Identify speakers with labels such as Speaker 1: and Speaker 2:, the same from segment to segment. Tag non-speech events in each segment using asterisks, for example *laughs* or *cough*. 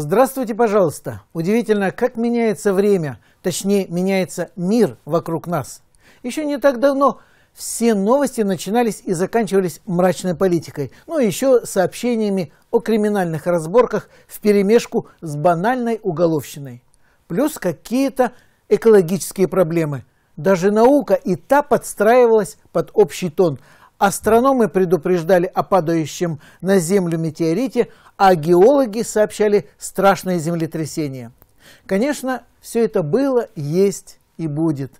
Speaker 1: Здравствуйте, пожалуйста. Удивительно, как меняется время, точнее, меняется мир вокруг нас. Еще не так давно все новости начинались и заканчивались мрачной политикой, ну и еще сообщениями о криминальных разборках в перемешку с банальной уголовщиной. Плюс какие-то экологические проблемы. Даже наука и та подстраивалась под общий тон – Астрономы предупреждали о падающем на Землю метеорите, а геологи сообщали страшное землетрясение. Конечно, все это было, есть и будет.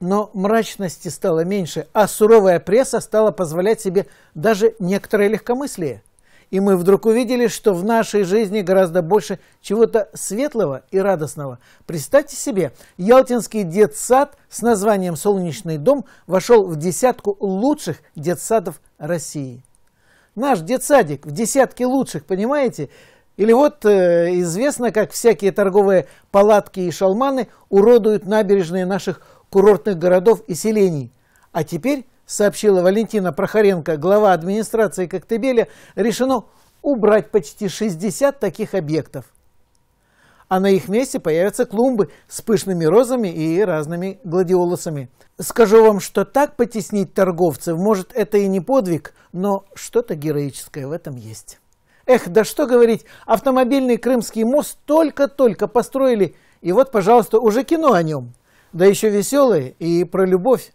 Speaker 1: Но мрачности стало меньше, а суровая пресса стала позволять себе даже некоторое легкомыслие. И мы вдруг увидели, что в нашей жизни гораздо больше чего-то светлого и радостного. Представьте себе, Ялтинский детсад с названием «Солнечный дом» вошел в десятку лучших детсадов России. Наш детсадик в десятке лучших, понимаете? Или вот э, известно, как всякие торговые палатки и шалманы уродуют набережные наших курортных городов и селений. А теперь, сообщила Валентина Прохоренко, глава администрации Коктебеля, решено убрать почти 60 таких объектов а на их месте появятся клумбы с пышными розами и разными гладиолусами. Скажу вам, что так потеснить торговцев, может, это и не подвиг, но что-то героическое в этом есть. Эх, да что говорить, автомобильный Крымский мост только-только построили, и вот, пожалуйста, уже кино о нем. Да еще веселое и про любовь.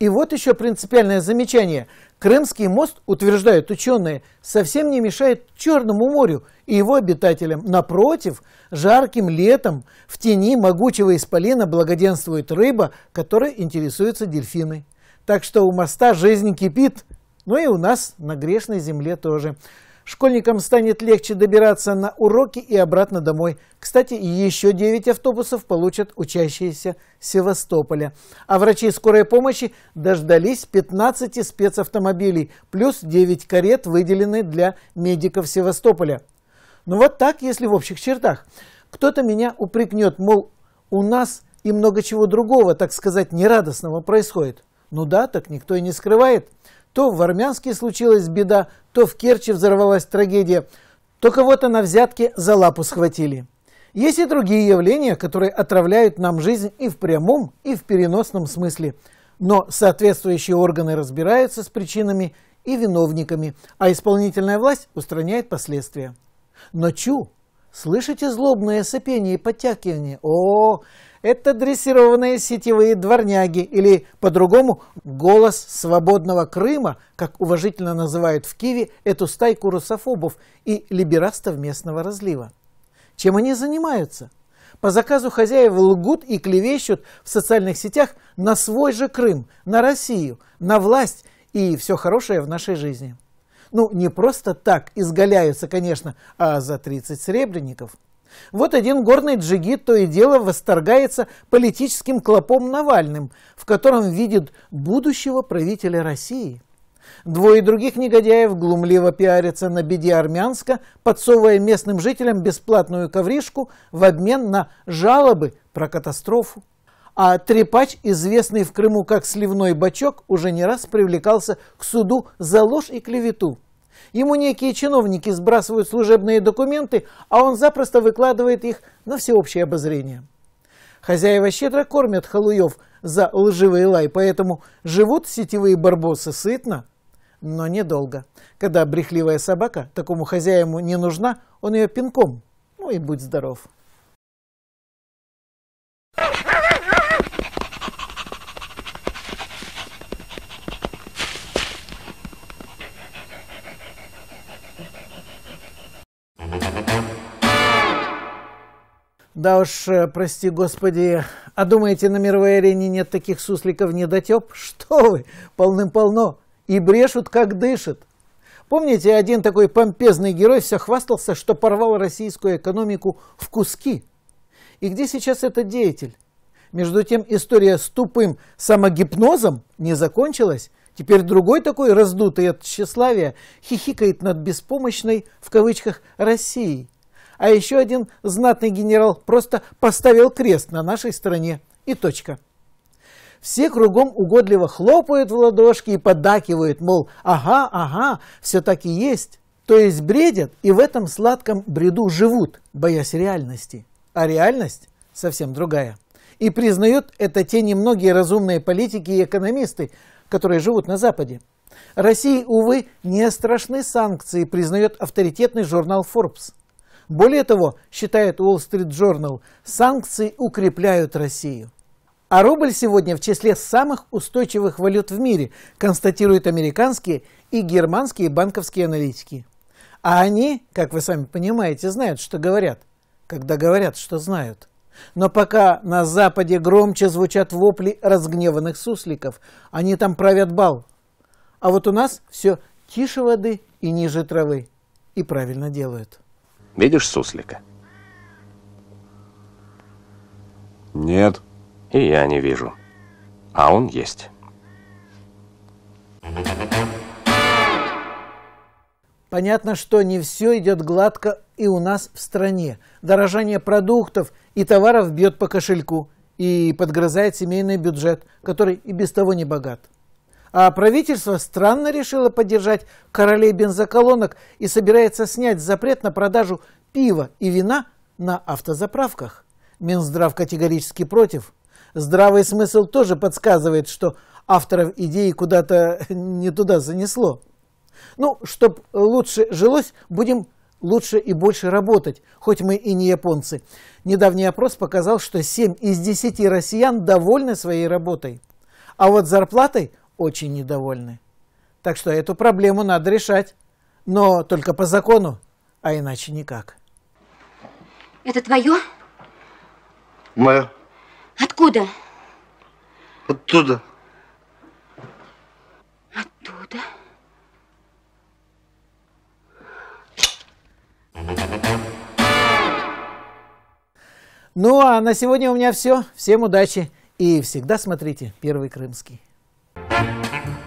Speaker 1: И вот еще принципиальное замечание. Крымский мост, утверждают ученые, совсем не мешает Черному морю и его обитателям. Напротив, жарким летом в тени могучего исполина благоденствует рыба, которой интересуются дельфины. Так что у моста жизнь кипит, ну и у нас на грешной земле тоже. Школьникам станет легче добираться на уроки и обратно домой. Кстати, еще 9 автобусов получат учащиеся Севастополя. А врачи скорой помощи дождались 15 спецавтомобилей, плюс 9 карет, выделены для медиков Севастополя. Ну вот так, если в общих чертах. Кто-то меня упрекнет, мол, у нас и много чего другого, так сказать, нерадостного происходит. Ну да, так никто и не скрывает. То в Армянске случилась беда, то в Керчи взорвалась трагедия, то кого-то на взятке за лапу схватили. Есть и другие явления, которые отравляют нам жизнь и в прямом, и в переносном смысле. Но соответствующие органы разбираются с причинами и виновниками, а исполнительная власть устраняет последствия. Но чу, слышите злобное сопение и подтягивание? О, -о, -о это дрессированные сетевые дворняги или, по-другому, голос свободного Крыма, как уважительно называют в Киеве эту стайку русофобов и либерастов местного разлива. Чем они занимаются? По заказу хозяев лгут и клевещут в социальных сетях на свой же Крым, на Россию, на власть и все хорошее в нашей жизни. Ну, не просто так изгаляются, конечно, а за 30 серебряников – вот один горный джигит то и дело восторгается политическим клопом Навальным, в котором видит будущего правителя России. Двое других негодяев глумливо пиарятся на беде Армянска, подсовывая местным жителям бесплатную ковришку в обмен на жалобы про катастрофу. А Трепач, известный в Крыму как сливной бачок, уже не раз привлекался к суду за ложь и клевету. Ему некие чиновники сбрасывают служебные документы, а он запросто выкладывает их на всеобщее обозрение. Хозяева щедро кормят халуев за лживый лай, поэтому живут сетевые барбосы сытно, но недолго. Когда брехливая собака такому хозяину не нужна, он ее пинком, ну и будь здоров. Да уж, э, прости господи, а думаете, на мировой арене нет таких сусликов недотеп? *laughs* Что вы, полным-полно, и брешут, как дышат. Помните, один такой помпезный герой все хвастался, что порвал российскую экономику в куски. И где сейчас этот деятель? Между тем, история с тупым самогипнозом не закончилась. Теперь другой такой раздутый от тщеславия хихикает над беспомощной, в кавычках, Россией. А еще один знатный генерал просто поставил крест на нашей стране. И точка. Все кругом угодливо хлопают в ладошки и поддакивают, мол, ага, ага, все так и есть. То есть бредят и в этом сладком бреду живут, боясь реальности. А реальность совсем другая. И признают это те немногие разумные политики и экономисты, которые живут на Западе. России, увы, не страшны санкции, признает авторитетный журнал Forbes – более того, считает Wall Street Journal, санкции укрепляют Россию. А рубль сегодня в числе самых устойчивых валют в мире, констатируют американские и германские банковские аналитики. А они, как вы сами понимаете, знают, что говорят, когда говорят, что знают. Но пока на Западе громче звучат вопли разгневанных сусликов, они там правят бал. А вот у нас все тише воды и ниже травы. И правильно делают. Видишь суслика? Нет. И я не вижу. А он есть. Понятно, что не все идет гладко и у нас в стране. Дорожание продуктов и товаров бьет по кошельку и подгрызает семейный бюджет, который и без того не богат. А правительство странно решило поддержать королей бензоколонок и собирается снять запрет на продажу пива и вина на автозаправках. Минздрав категорически против. Здравый смысл тоже подсказывает, что авторов идеи куда-то не туда занесло. Ну, чтоб лучше жилось, будем лучше и больше работать, хоть мы и не японцы. Недавний опрос показал, что 7 из 10 россиян довольны своей работой. А вот зарплатой очень недовольны. Так что эту проблему надо решать. Но только по закону, а иначе никак. Это твое? Мое. Откуда? Оттуда. Оттуда? Ну, а на сегодня у меня все. Всем удачи и всегда смотрите «Первый Крымский». Thank you.